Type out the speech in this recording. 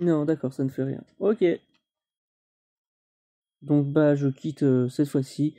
Non, d'accord, ça ne fait rien. Ok. Donc bah je quitte euh, cette fois-ci